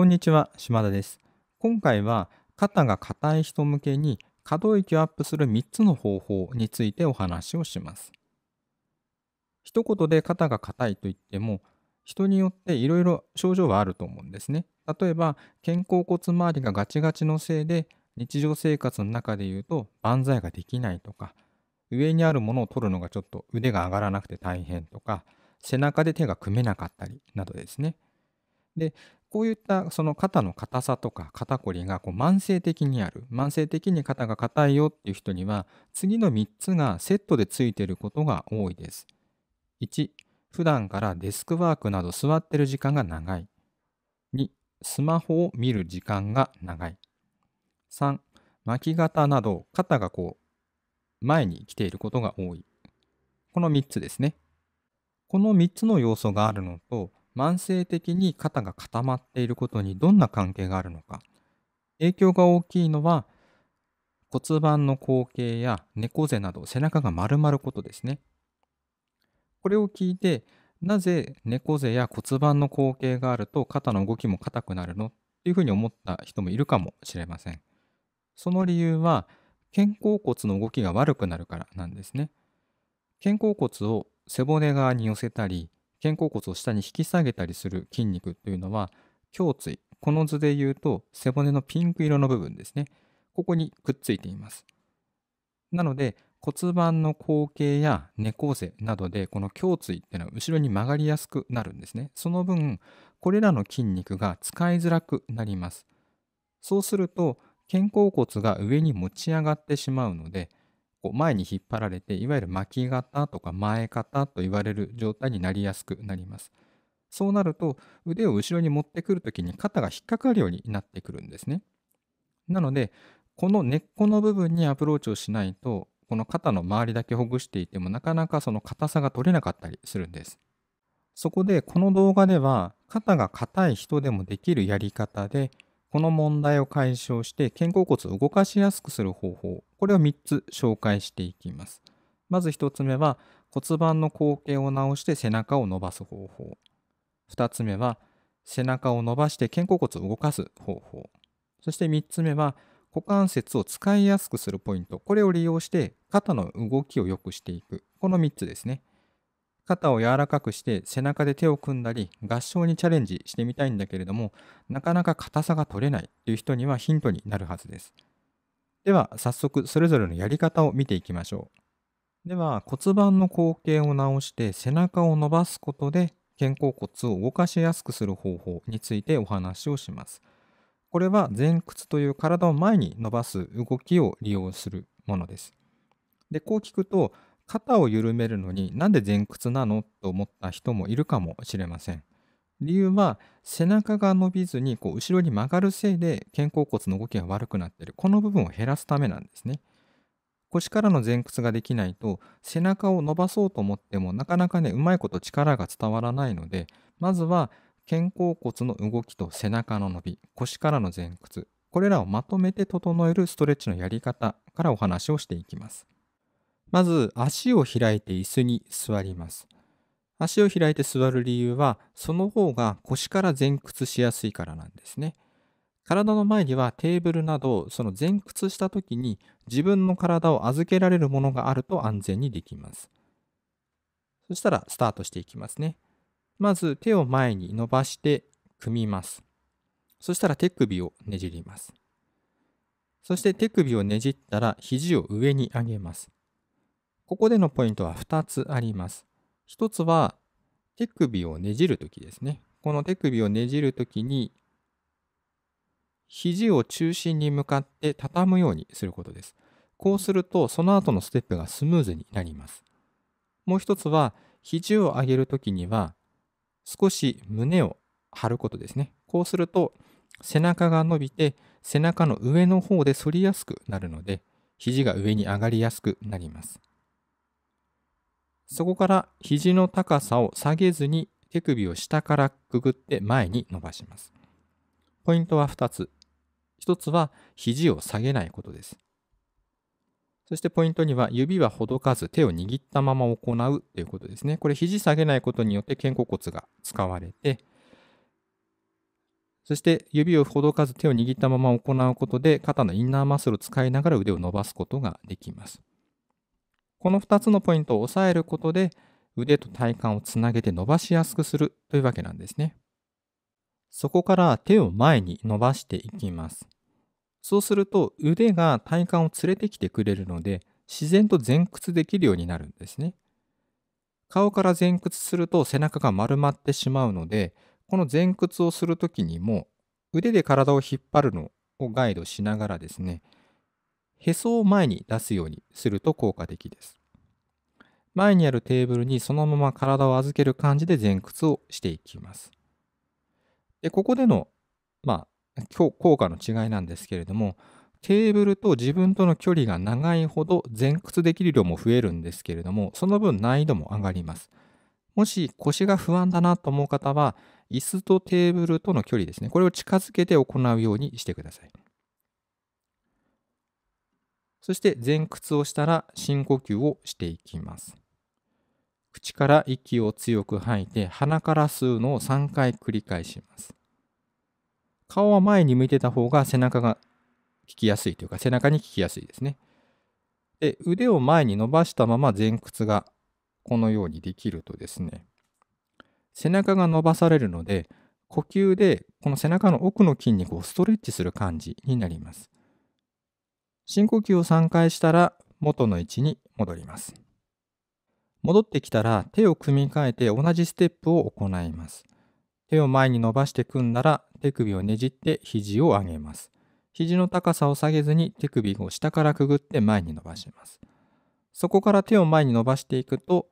こんにちは、島田です。今回は肩が硬い人向けに可動域をアップする3つの方法についてお話をします。一言で肩が硬いといっても人によっていろいろ症状はあると思うんですね。例えば肩甲骨周りがガチガチのせいで日常生活の中で言うと万歳ができないとか上にあるものを取るのがちょっと腕が上がらなくて大変とか背中で手が組めなかったりなどですね。でこういったその肩の硬さとか肩こりがこう慢性的にある慢性的に肩が硬いよっていう人には次の3つがセットでついていることが多いです。1普段からデスクワークなど座ってる時間が長い。2スマホを見る時間が長い。3巻き肩など肩がこう前に来ていることが多い。この3つですね。この3つの要素があるのと慢性的に肩が固まっていることにどんな関係があるのか影響が大きいのは骨盤の後傾や猫背など背中が丸まることですねこれを聞いてなぜ猫背や骨盤の後傾があると肩の動きも硬くなるのっていうふうに思った人もいるかもしれませんその理由は肩甲骨の動きが悪くなるからなんですね肩甲骨を背骨側に寄せたり肩甲骨を下に引き下げたりする筋肉というのは胸椎この図で言うと背骨のピンク色の部分ですねここにくっついていますなので骨盤の後傾や猫背などでこの胸椎っていうのは後ろに曲がりやすくなるんですねその分これらの筋肉が使いづらくなりますそうすると肩甲骨が上に持ち上がってしまうのでこう前に引っ張られていわゆる巻き型とか前型と言われる状態になりやすくなります。そうなると腕を後ろに持ってくるときに肩が引っかかるようになってくるんですね。なのでこの根っこの部分にアプローチをしないとこの肩の周りだけほぐしていてもなかなかその硬さが取れなかったりするんです。そこでこの動画では肩が硬い人でもできるやり方でこの問題を解消して肩甲骨を動かしやすくする方法、これを3つ紹介していきます。まず1つ目は骨盤の後傾を直して背中を伸ばす方法。2つ目は背中を伸ばして肩甲骨を動かす方法。そして3つ目は股関節を使いやすくするポイント。これを利用して肩の動きを良くしていく。この3つですね。肩を柔らかくして背中で手を組んだり合掌にチャレンジしてみたいんだけれどもなかなか硬さが取れないという人にはヒントになるはずです。では早速それぞれのやり方を見ていきましょう。では骨盤の後傾を直して背中を伸ばすことで肩甲骨を動かしやすくする方法についてお話をします。これは前屈という体を前に伸ばす動きを利用するものです。でこう聞くと肩を緩めるのになんで前屈なのと思った人もいるかもしれません。理由は背中が伸びずにこう後ろに曲がるせいで肩甲骨の動きが悪くなっているこの部分を減らすためなんですね。腰からの前屈ができないと背中を伸ばそうと思ってもなかなかねうまいこと力が伝わらないのでまずは肩甲骨の動きと背中の伸び腰からの前屈これらをまとめて整えるストレッチのやり方からお話をしていきます。まず足を開いて椅子に座ります。足を開いて座る理由は、その方が腰から前屈しやすいからなんですね。体の前にはテーブルなど、その前屈した時に自分の体を預けられるものがあると安全にできます。そしたらスタートしていきますね。まず手を前に伸ばして組みます。そしたら手首をねじります。そして手首をねじったら肘を上に上げます。ここでのポイントは2つあります。1つは手首をねじるときですね。この手首をねじるときに肘を中心に向かって畳むようにすることです。こうするとその後のステップがスムーズになります。もう1つは肘を上げるときには少し胸を張ることですね。こうすると背中が伸びて背中の上の方で反りやすくなるので肘が上に上がりやすくなります。そこから肘の高さを下げずに手首を下からくぐって前に伸ばします。ポイントは2つ。1つは肘を下げないことです。そしてポイントには指はほどかず手を握ったまま行うということですね。これ肘下げないことによって肩甲骨が使われて、そして指をほどかず手を握ったまま行うことで肩のインナーマッスルを使いながら腕を伸ばすことができます。この2つのポイントを押さえることで腕と体幹をつなげて伸ばしやすくするというわけなんですね。そこから手を前に伸ばしていきます。そうすると腕が体幹を連れてきてくれるので自然と前屈できるようになるんですね。顔から前屈すると背中が丸まってしまうのでこの前屈をする時にも腕で体を引っ張るのをガイドしながらですねへそを前に出すようにすると効果的です。前にあるテーブルにそのまま体を預ける感じで前屈をしていきます。でここでの、まあ、効果の違いなんですけれどもテーブルと自分との距離が長いほど前屈できる量も増えるんですけれどもその分難易度も上がります。もし腰が不安だなと思う方は椅子とテーブルとの距離ですねこれを近づけて行うようにしてください。そして前屈をしたら深呼吸をしていきます。口から息を強く吐いて鼻から吸うのを3回繰り返します。顔は前に向いてた方が背中が効きやすいというか背中に効きやすいですね。で腕を前に伸ばしたまま前屈がこのようにできるとですね背中が伸ばされるので呼吸でこの背中の奥の筋肉をストレッチする感じになります。深呼吸を3回したら元の位置に戻ります。戻ってきたら手を組み替えて同じステップを行います。手を前に伸ばして組んだら手首をねじって肘を上げます。肘の高さを下げずに手首を下からくぐって前に伸ばします。そこから手を前に伸ばしていくと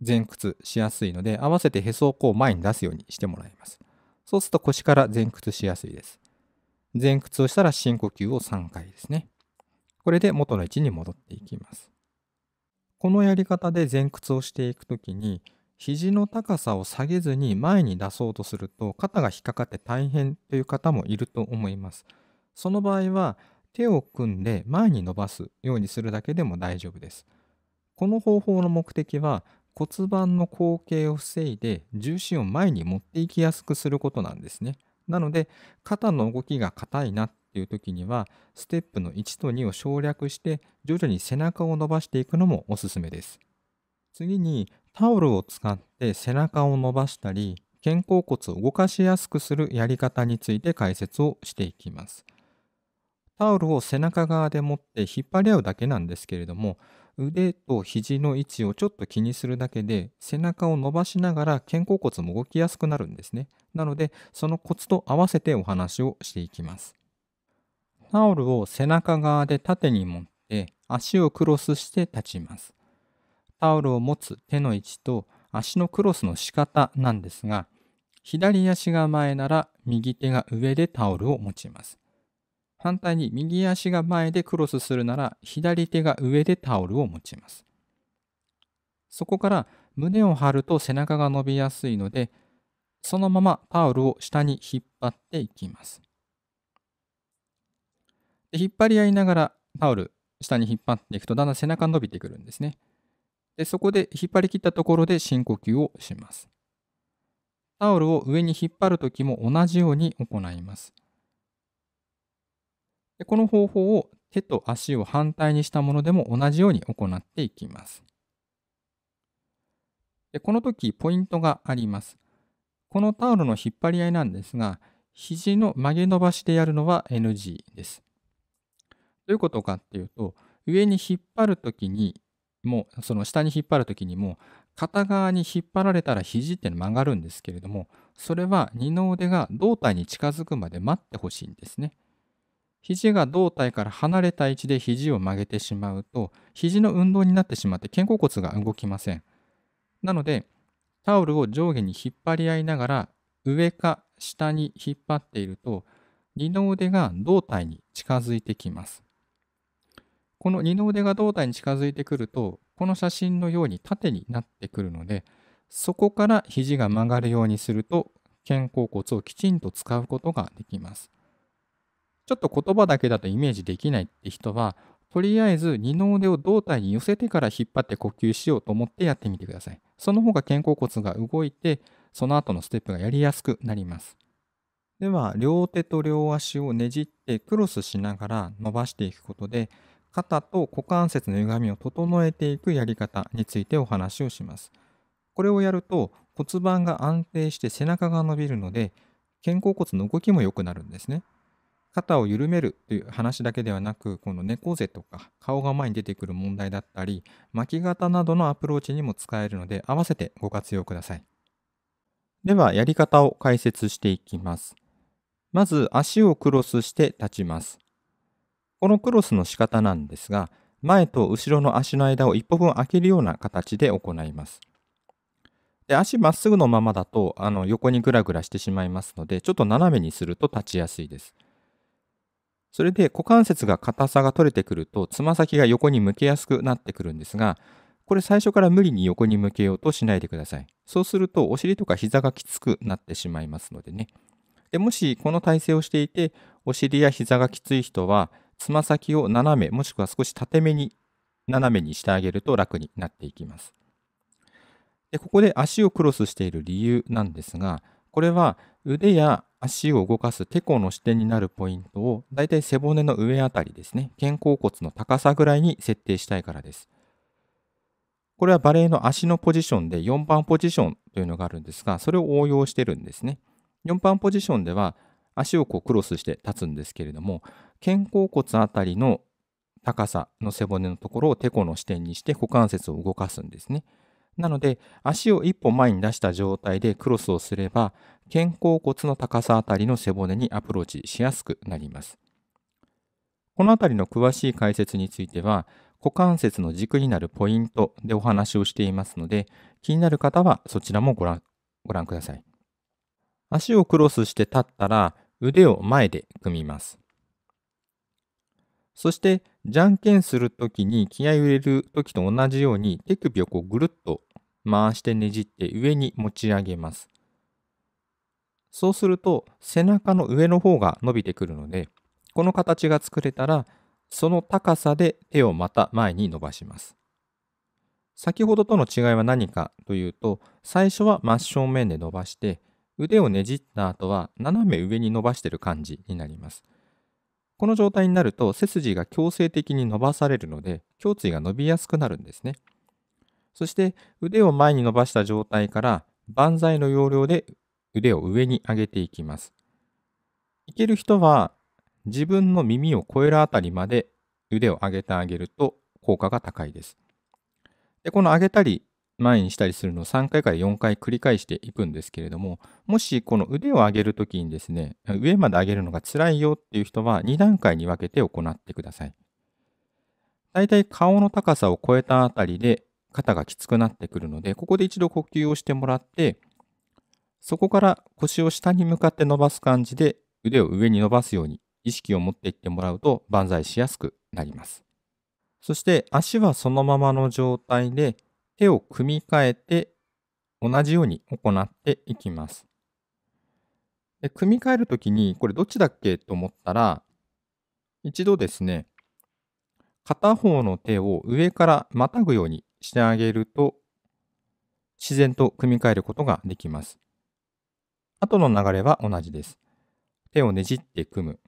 前屈しやすいので合わせてへそをこう前に出すようにしてもらいます。そうすると腰から前屈しやすいです。前屈をしたら深呼吸を3回ですね。これで元の位置に戻っていきます。このやり方で前屈をしていくときに、肘の高さを下げずに前に出そうとすると肩が引っかかって大変という方もいると思います。その場合は手を組んで前に伸ばすようにするだけでも大丈夫です。この方法の目的は骨盤の後傾を防いで重心を前に持っていきやすくすることなんですね。なので肩の動きが硬いなっていう時にはステップの1と2を省略して徐々に背中を伸ばしていくのもおすすめです。次にタオルを使って背中を伸ばしたり肩甲骨を動かしやすくするやり方について解説をしていきます。タオルを背中側で持って引っ張り合うだけなんですけれども腕と肘の位置をちょっと気にするだけで背中を伸ばしながら肩甲骨も動きやすくなるんですね。なのでそのコツと合わせてお話をしていきます。タオルを背中側で縦に持って足をクロスして立ちます。タオルを持つ手の位置と足のクロスの仕方なんですが、左足が前なら右手が上でタオルを持ちます。反対に右足が前でクロスするなら左手が上でタオルを持ちます。そこから胸を張ると背中が伸びやすいので、そのままタオルを下に引っ張っていきます。で引っ張り合いながらタオル下に引っ張っていくとだんだん背中伸びてくるんですね。でそこで引っ張り切ったところで深呼吸をします。タオルを上に引っ張るときも同じように行います。でこの方法を手と足を反対にしたものでも同じように行っていきます。でこの時ポイントがあります。このタオルの引っ張り合いなんですが、肘の曲げ伸ばしでやるのは NG です。どういうことかっていうと上に引っ張る時にもその下に引っ張る時にも片側に引っ張られたら肘って曲がるんですけれどもそれは二の腕が胴体に近づくまで待ってほしいんですね。肘が胴体から離れた位置で肘を曲げてしまうと肘の運動になってしまって肩甲骨が動きません。なのでタオルを上下に引っ張り合いながら上か下に引っ張っていると二の腕が胴体に近づいてきます。この二の腕が胴体に近づいてくるとこの写真のように縦になってくるのでそこから肘が曲がるようにすると肩甲骨をきちんと使うことができます。ちょっと言葉だけだとイメージできないって人はとりあえず二の腕を胴体に寄せてから引っ張って呼吸しようと思ってやってみてください。その方が肩甲骨が動いてその後のステップがやりやすくなります。では両手と両足をねじってクロスしながら伸ばしていくことで肩と股関節の歪みを整えていくやり方についてお話をします。これをやると骨盤が安定して背中が伸びるので肩甲骨の動きも良くなるんですね。肩を緩めるという話だけではなくこの猫背とか顔が前に出てくる問題だったり巻き肩などのアプローチにも使えるので合わせてご活用ください。ではやり方を解説していきます。まず足をクロスして立ちます。このクロスの仕方なんですが、前と後ろの足の間を一歩分空けるような形で行います。で足まっすぐのままだとあの横にグラグラしてしまいますので、ちょっと斜めにすると立ちやすいです。それで股関節が硬さが取れてくると、つま先が横に向けやすくなってくるんですが、これ最初から無理に横に向けようとしないでください。そうするとお尻とか膝がきつくなってしまいますのでね。でもしこの体勢をしていて、お尻や膝がきつい人は、つま先を斜めもしくは少し縦めに斜めにしてあげると楽になっていきます。でここで足をクロスしている理由なんですがこれは腕や足を動かすてこの視点になるポイントをだいたい背骨の上あたりですね肩甲骨の高さぐらいに設定したいからです。これはバレエの足のポジションで4番ポジションというのがあるんですがそれを応用してるんですね。4番ポジションでは足をこうクロスして立つんですけれども肩甲骨あたりの高さの背骨のところをてこの視点にして股関節を動かすんですね。なので足を一歩前に出した状態でクロスをすれば肩甲骨の高さあたりの背骨にアプローチしやすくなります。このあたりの詳しい解説については股関節の軸になるポイントでお話をしていますので気になる方はそちらもご覧ご覧ください。足をクロスして立ったら腕を前で組みます。そして、じゃんけんするときに気合を入れるときと同じように手首をこうぐるっと回してねじって上に持ち上げます。そうすると背中の上の方が伸びてくるので、この形が作れたら、その高さで手をまた前に伸ばします。先ほどとの違いは何かというと、最初は真正面で伸ばして、腕をねじった後は斜め上に伸ばしてる感じになります。この状態になると背筋が強制的に伸ばされるので胸椎が伸びやすくなるんですね。そして腕を前に伸ばした状態から万歳の要領で腕を上に上げていきます。いける人は自分の耳を越えるあたりまで腕を上げてあげると効果が高いです。でこの上げたり前にしたりするのを3回から4回繰り返していくんですけれども、もしこの腕を上げるときにですね、上まで上げるのが辛いよっていう人は2段階に分けて行ってください。だいたい顔の高さを超えたあたりで肩がきつくなってくるので、ここで一度呼吸をしてもらって、そこから腰を下に向かって伸ばす感じで腕を上に伸ばすように意識を持っていってもらうと万歳しやすくなります。そして足はそのままの状態で手を組み替えて同じように行っていきます。で組み替えるときに、これどっちだっけと思ったら、一度ですね、片方の手を上からまたぐようにしてあげると、自然と組み替えることができます。後の流れは同じです。手をねじって組む。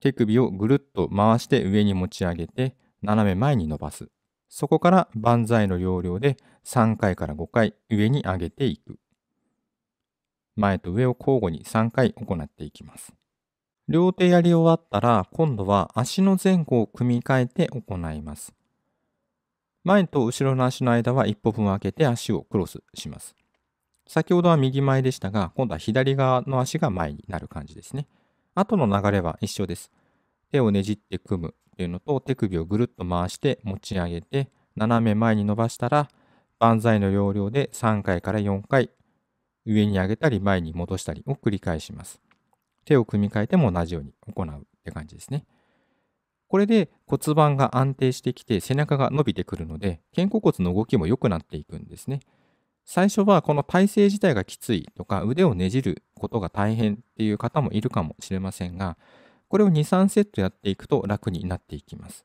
手首をぐるっと回して上に持ち上げて、斜め前に伸ばす。そこから万歳の要領で3回から5回上に上げていく。前と上を交互に3回行っていきます。両手やり終わったら今度は足の前後を組み替えて行います。前と後ろの足の間は1歩分空けて足をクロスします。先ほどは右前でしたが、今度は左側の足が前になる感じですね。後の流れは一緒です。手をねじって組むっていうのと手首をぐるっと回して持ち上げて斜め前に伸ばしたら万歳の要領で3回から4回上に上げたり前に戻したりを繰り返します。手を組み替えても同じように行うって感じですね。これで骨盤が安定してきて背中が伸びてくるので肩甲骨の動きも良くなっていくんですね。最初はこの体勢自体がきついとか腕をねじることが大変っていう方もいるかもしれませんがこれを2、3セットやっていくと楽になっていきます。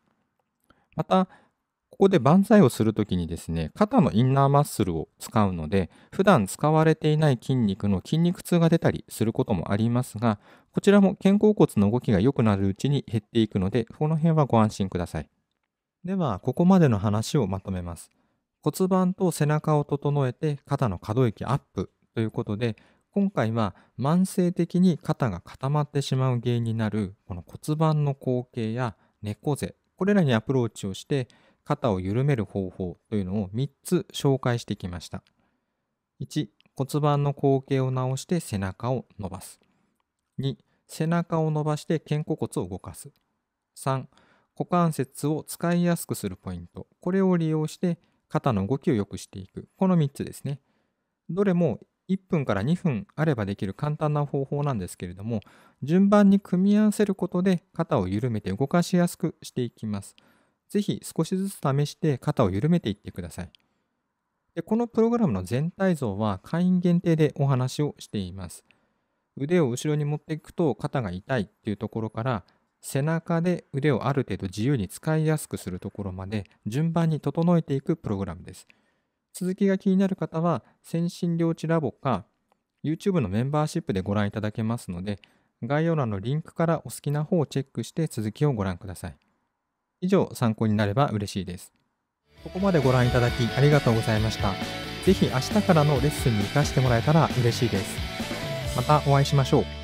また、ここで万歳をするときにですね、肩のインナーマッスルを使うので、普段使われていない筋肉の筋肉痛が出たりすることもありますが、こちらも肩甲骨の動きが良くなるうちに減っていくので、この辺はご安心ください。では、ここまでの話をまとめます。骨盤と背中を整えて肩の可動域アップということで、今回は慢性的に肩が固まってしまう原因になるこの骨盤の後傾や猫背これらにアプローチをして肩を緩める方法というのを3つ紹介してきました1骨盤の後傾を直して背中を伸ばす2背中を伸ばして肩甲骨を動かす3股関節を使いやすくするポイントこれを利用して肩の動きを良くしていくこの3つですねどれも1分から2分あればできる簡単な方法なんですけれども順番に組み合わせることで肩を緩めて動かしやすくしていきます。是非少しずつ試して肩を緩めていってください。でこのプログラムの全体像は会員限定でお話をしています。腕を後ろに持っていくと肩が痛いっていうところから背中で腕をある程度自由に使いやすくするところまで順番に整えていくプログラムです。続きが気になる方は、先進領地ラボか、YouTube のメンバーシップでご覧いただけますので、概要欄のリンクからお好きな方をチェックして続きをご覧ください。以上、参考になれば嬉しいです。ここまでご覧いただきありがとうございました。ぜひ明日からのレッスンに活かしてもらえたら嬉しいです。またお会いしましょう。